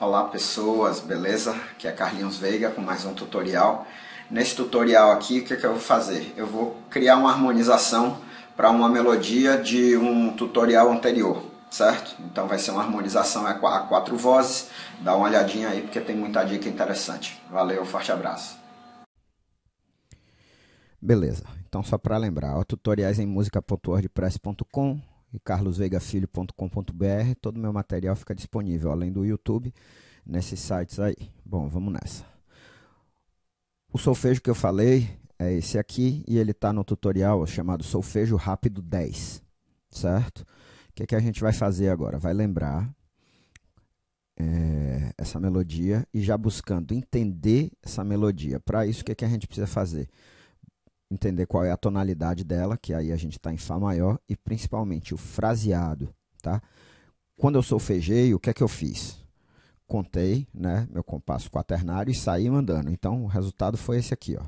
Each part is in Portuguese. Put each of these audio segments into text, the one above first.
Olá pessoas, beleza? Aqui é Carlinhos Veiga com mais um tutorial. Nesse tutorial aqui, o que, é que eu vou fazer? Eu vou criar uma harmonização para uma melodia de um tutorial anterior, certo? Então vai ser uma harmonização é a quatro vozes. Dá uma olhadinha aí porque tem muita dica interessante. Valeu, forte abraço. Beleza, então só para lembrar, tutoriais em musica.wordpress.com e carlosveigafilho.com.br. Todo o meu material fica disponível, além do YouTube, nesses sites aí. Bom, vamos nessa. O solfejo que eu falei é esse aqui e ele está no tutorial chamado Solfejo Rápido 10, certo? O que, que a gente vai fazer agora? Vai lembrar é, essa melodia e já buscando entender essa melodia. Para isso, o que, que a gente precisa fazer? entender qual é a tonalidade dela, que aí a gente está em Fá maior, e principalmente o fraseado. Tá? Quando eu solfejei, o que é que eu fiz? Contei né, meu compasso quaternário e saí mandando. Então, o resultado foi esse aqui. Ó.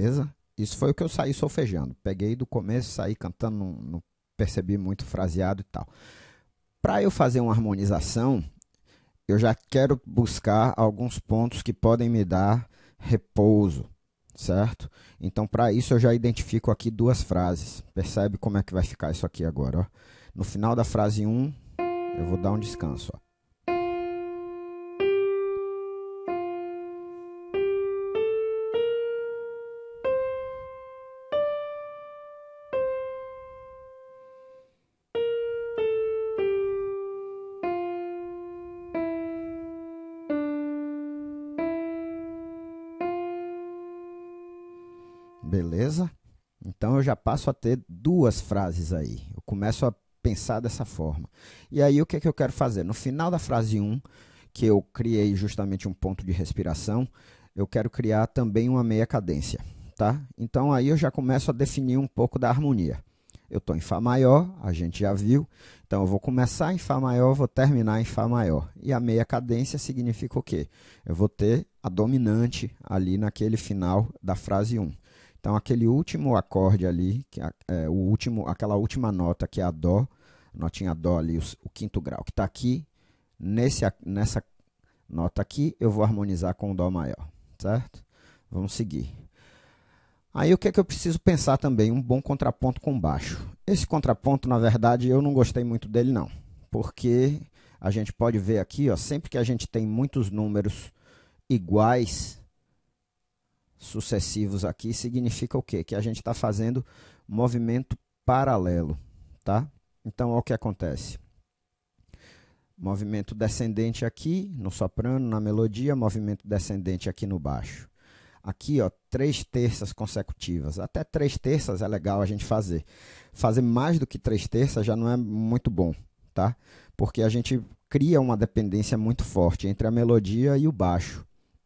Beleza? Isso foi o que eu saí solfejando. Peguei do começo, saí cantando, não, não percebi muito fraseado e tal. Para eu fazer uma harmonização, eu já quero buscar alguns pontos que podem me dar repouso, certo? Então, para isso, eu já identifico aqui duas frases. Percebe como é que vai ficar isso aqui agora? Ó. No final da frase 1, um, eu vou dar um descanso. Ó. Beleza? Então eu já passo a ter duas frases aí. Eu começo a pensar dessa forma. E aí o que, é que eu quero fazer? No final da frase 1, que eu criei justamente um ponto de respiração, eu quero criar também uma meia cadência, tá? Então aí eu já começo a definir um pouco da harmonia. Eu estou em Fá maior, a gente já viu. Então eu vou começar em Fá maior, vou terminar em Fá maior. E a meia cadência significa o quê? Eu vou ter a dominante ali naquele final da frase 1. Então, aquele último acorde ali, que é, o último, aquela última nota que é a Dó, notinha Dó ali, o, o quinto grau, que está aqui, nesse, nessa nota aqui, eu vou harmonizar com o Dó maior, certo? Vamos seguir. Aí o que é que eu preciso pensar também? Um bom contraponto com baixo. Esse contraponto, na verdade, eu não gostei muito dele não, porque a gente pode ver aqui, ó, sempre que a gente tem muitos números iguais, sucessivos aqui significa o quê? Que a gente está fazendo movimento paralelo, tá? Então, olha o que acontece. Movimento descendente aqui no soprano, na melodia, movimento descendente aqui no baixo. Aqui, ó, três terças consecutivas. Até três terças é legal a gente fazer. Fazer mais do que três terças já não é muito bom, tá? Porque a gente cria uma dependência muito forte entre a melodia e o baixo,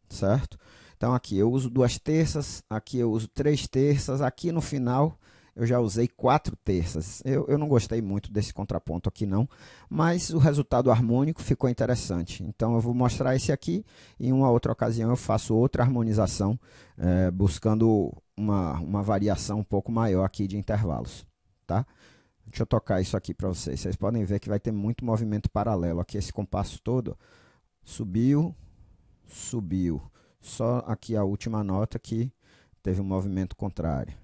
certo? Então aqui eu uso duas terças, aqui eu uso três terças, aqui no final eu já usei quatro terças. Eu, eu não gostei muito desse contraponto aqui não, mas o resultado harmônico ficou interessante. Então eu vou mostrar esse aqui e em uma outra ocasião eu faço outra harmonização é, buscando uma, uma variação um pouco maior aqui de intervalos. Tá? Deixa eu tocar isso aqui para vocês. Vocês podem ver que vai ter muito movimento paralelo aqui, esse compasso todo. Subiu, subiu, só aqui a última nota que teve um movimento contrário.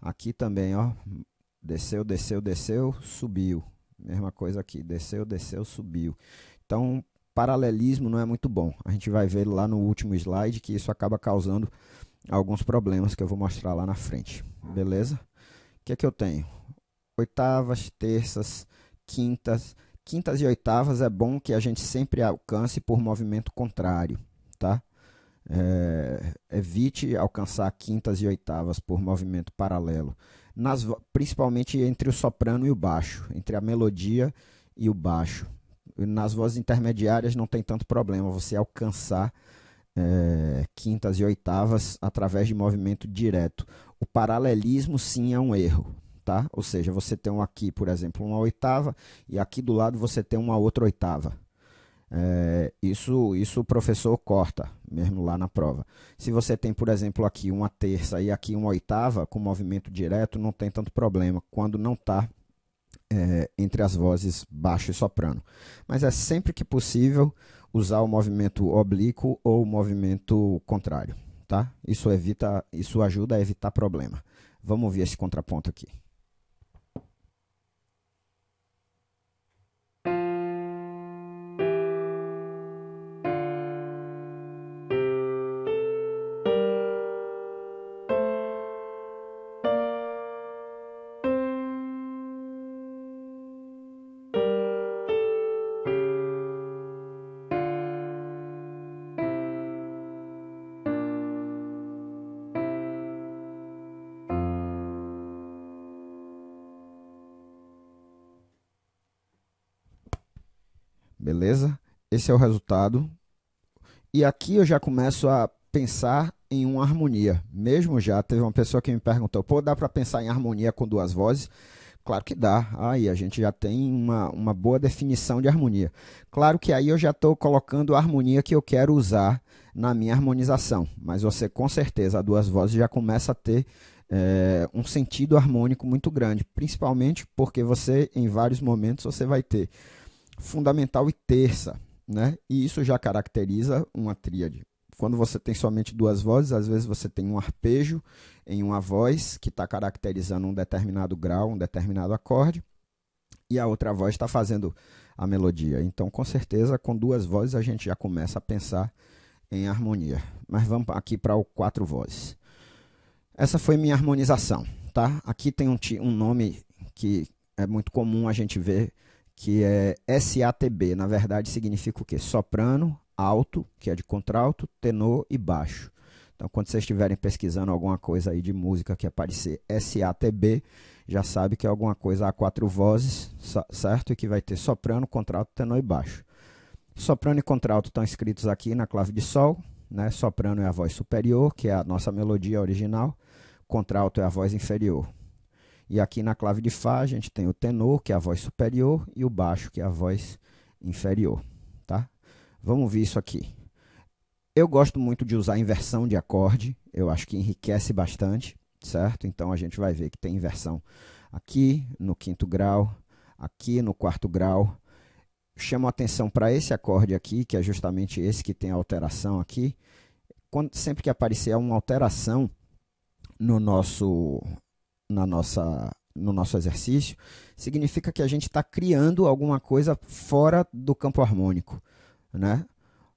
Aqui também, ó, desceu, desceu, desceu, subiu. Mesma coisa aqui, desceu, desceu, subiu. Então, paralelismo não é muito bom. A gente vai ver lá no último slide que isso acaba causando alguns problemas que eu vou mostrar lá na frente. Beleza? O que é que eu tenho? Oitavas, terças, quintas. Quintas e oitavas é bom que a gente sempre alcance por movimento contrário, tá? É, evite alcançar quintas e oitavas por movimento paralelo, nas, principalmente entre o soprano e o baixo, entre a melodia e o baixo. Nas vozes intermediárias não tem tanto problema você alcançar é, quintas e oitavas através de movimento direto. O paralelismo sim é um erro, tá? Ou seja, você tem aqui, por exemplo, uma oitava e aqui do lado você tem uma outra oitava. É, isso, isso o professor corta, mesmo lá na prova. Se você tem, por exemplo, aqui uma terça e aqui uma oitava, com movimento direto, não tem tanto problema, quando não está é, entre as vozes baixo e soprano. Mas é sempre que possível usar o movimento oblíquo ou o movimento contrário, tá? Isso evita, isso ajuda a evitar problema. Vamos ver esse contraponto aqui. beleza? Esse é o resultado. E aqui eu já começo a pensar em uma harmonia. Mesmo já teve uma pessoa que me perguntou: "Pô, dá para pensar em harmonia com duas vozes?" Claro que dá. Aí a gente já tem uma, uma boa definição de harmonia. Claro que aí eu já estou colocando a harmonia que eu quero usar na minha harmonização. Mas você, com certeza, a duas vozes já começa a ter é, um sentido harmônico muito grande. Principalmente porque você, em vários momentos, você vai ter fundamental e terça, né? E isso já caracteriza uma tríade. Quando você tem somente duas vozes, às vezes você tem um arpejo em uma voz que está caracterizando um determinado grau, um determinado acorde, e a outra voz está fazendo a melodia. Então, com certeza, com duas vozes a gente já começa a pensar em harmonia. Mas vamos aqui para o quatro vozes. Essa foi minha harmonização, tá? Aqui tem um, um nome que é muito comum a gente ver que é SATB. Na verdade, significa o quê? Soprano, alto, que é de contralto, tenor e baixo. Então, quando vocês estiverem pesquisando alguma coisa aí de música que aparecer SATB, já sabe que é alguma coisa a quatro vozes, certo? E que vai ter soprano, contralto, tenor e baixo. Soprano e contralto estão escritos aqui na clave de sol, né? Soprano é a voz superior, que é a nossa melodia original. Contralto é a voz inferior. E aqui na clave de Fá a gente tem o tenor, que é a voz superior, e o baixo, que é a voz inferior. Tá? Vamos ver isso aqui. Eu gosto muito de usar inversão de acorde, eu acho que enriquece bastante, certo? Então a gente vai ver que tem inversão aqui no quinto grau, aqui no quarto grau. Chamo atenção para esse acorde aqui, que é justamente esse que tem a alteração aqui. Quando, sempre que aparecer uma alteração no nosso na nossa, no nosso exercício, significa que a gente está criando alguma coisa fora do campo harmônico. Né?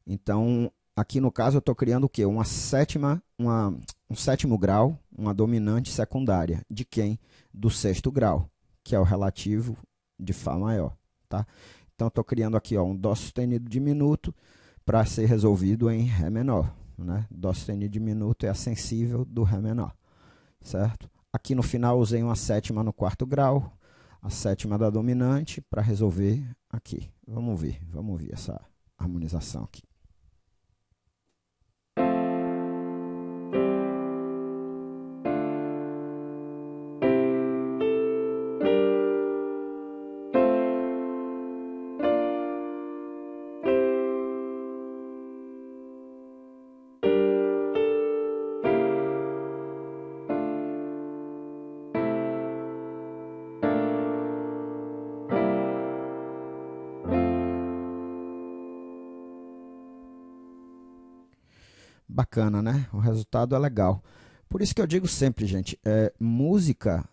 Então, aqui no caso, eu estou criando o quê? Uma sétima, uma, um sétimo grau, uma dominante secundária. De quem? Do sexto grau, que é o relativo de Fá maior. Tá? Então, estou criando aqui ó, um Dó sustenido diminuto para ser resolvido em Ré menor. Né? Dó sustenido diminuto é a sensível do Ré menor, certo? Aqui no final usei uma sétima no quarto grau, a sétima da dominante para resolver aqui. Vamos ver, vamos ver essa harmonização aqui. bacana, né? O resultado é legal. Por isso que eu digo sempre, gente, é, música,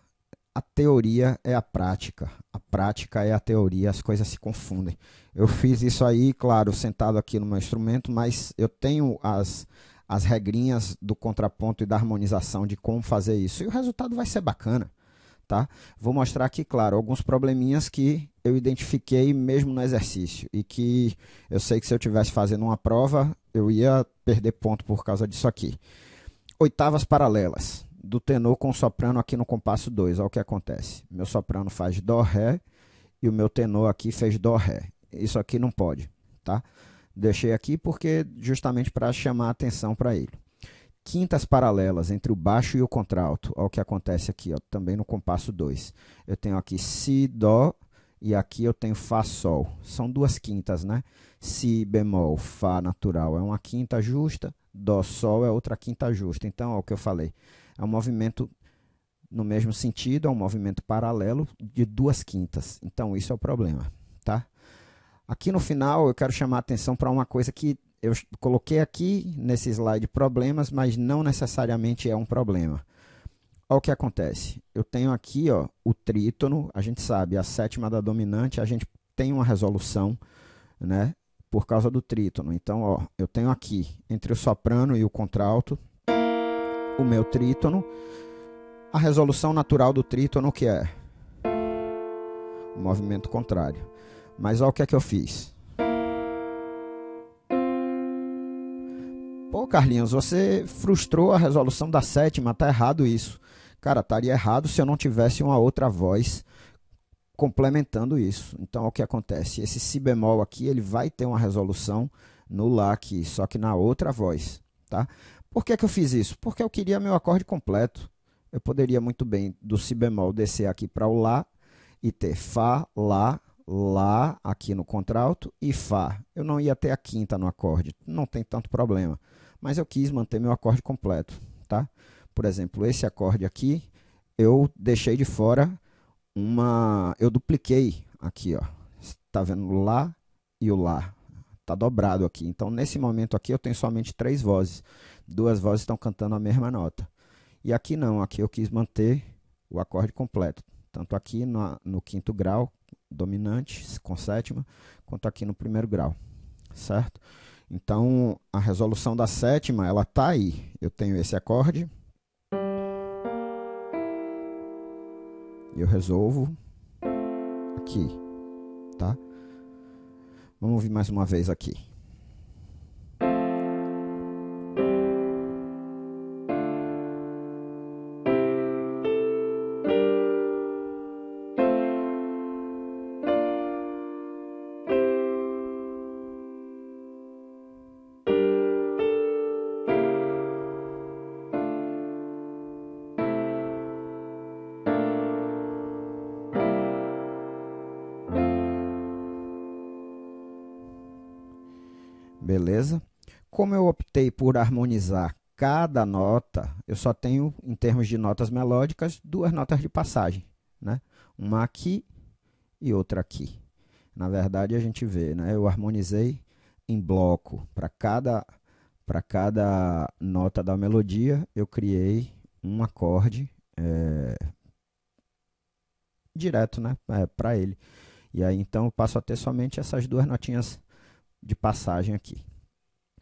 a teoria é a prática, a prática é a teoria, as coisas se confundem. Eu fiz isso aí, claro, sentado aqui no meu instrumento, mas eu tenho as, as regrinhas do contraponto e da harmonização de como fazer isso, e o resultado vai ser bacana. Tá? Vou mostrar aqui, claro, alguns probleminhas que eu identifiquei mesmo no exercício e que eu sei que se eu tivesse fazendo uma prova, eu ia perder ponto por causa disso aqui. Oitavas paralelas, do tenor com o soprano aqui no compasso 2, olha o que acontece. Meu soprano faz dó, ré, e o meu tenor aqui fez dó, ré. Isso aqui não pode, tá? Deixei aqui porque justamente para chamar a atenção para ele. Quintas paralelas entre o baixo e o contralto, olha o que acontece aqui, ó, também no compasso 2. Eu tenho aqui si, dó, e aqui eu tenho Fá Sol. São duas quintas, né? Si bemol, Fá natural é uma quinta justa, Dó Sol é outra quinta justa. Então, é o que eu falei. É um movimento no mesmo sentido, é um movimento paralelo de duas quintas. Então, isso é o problema, tá? Aqui no final, eu quero chamar a atenção para uma coisa que eu coloquei aqui nesse slide problemas, mas não necessariamente é um problema. Olha o que acontece. Eu tenho aqui ó, o trítono, a gente sabe, a sétima da dominante, a gente tem uma resolução né, por causa do trítono. Então, ó, eu tenho aqui, entre o soprano e o contralto, o meu trítono. A resolução natural do trítono, que é o movimento contrário. Mas olha o que é que eu fiz. Pô, Carlinhos, você frustrou a resolução da sétima, tá errado isso. Cara, estaria errado se eu não tivesse uma outra voz complementando isso. Então, o que acontece? Esse si bemol aqui, ele vai ter uma resolução no lá aqui, só que na outra voz, tá? Por que, que eu fiz isso? Porque eu queria meu acorde completo. Eu poderia muito bem do si bemol descer aqui para o lá e ter fá, lá, Lá, aqui no contralto e Fá. Eu não ia até a quinta no acorde, não tem tanto problema. Mas eu quis manter meu acorde completo, tá? Por exemplo, esse acorde aqui, eu deixei de fora uma... Eu dupliquei aqui, ó. Tá vendo o Lá e o Lá. Tá dobrado aqui. Então, nesse momento aqui, eu tenho somente três vozes. Duas vozes estão cantando a mesma nota. E aqui não, aqui eu quis manter o acorde completo. Tanto aqui no, no quinto grau, dominante com sétima, quanto aqui no primeiro grau, certo? Então, a resolução da sétima, ela está aí. Eu tenho esse acorde. E eu resolvo aqui, tá? Vamos ouvir mais uma vez aqui. beleza? Como eu optei por harmonizar cada nota, eu só tenho, em termos de notas melódicas, duas notas de passagem, né? Uma aqui e outra aqui. Na verdade, a gente vê, né? Eu harmonizei em bloco para cada para cada nota da melodia, eu criei um acorde é, direto, né? É, para ele. E aí então eu passo a ter somente essas duas notinhas de passagem aqui.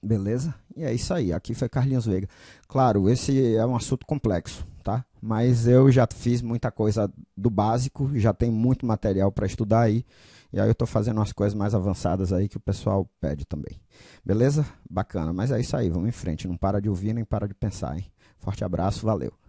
Beleza? E é isso aí. Aqui foi Carlinhos Veiga. Claro, esse é um assunto complexo, tá? Mas eu já fiz muita coisa do básico, já tem muito material para estudar aí. E aí eu estou fazendo umas coisas mais avançadas aí que o pessoal pede também. Beleza? Bacana. Mas é isso aí. Vamos em frente. Não para de ouvir nem para de pensar, hein? Forte abraço. Valeu.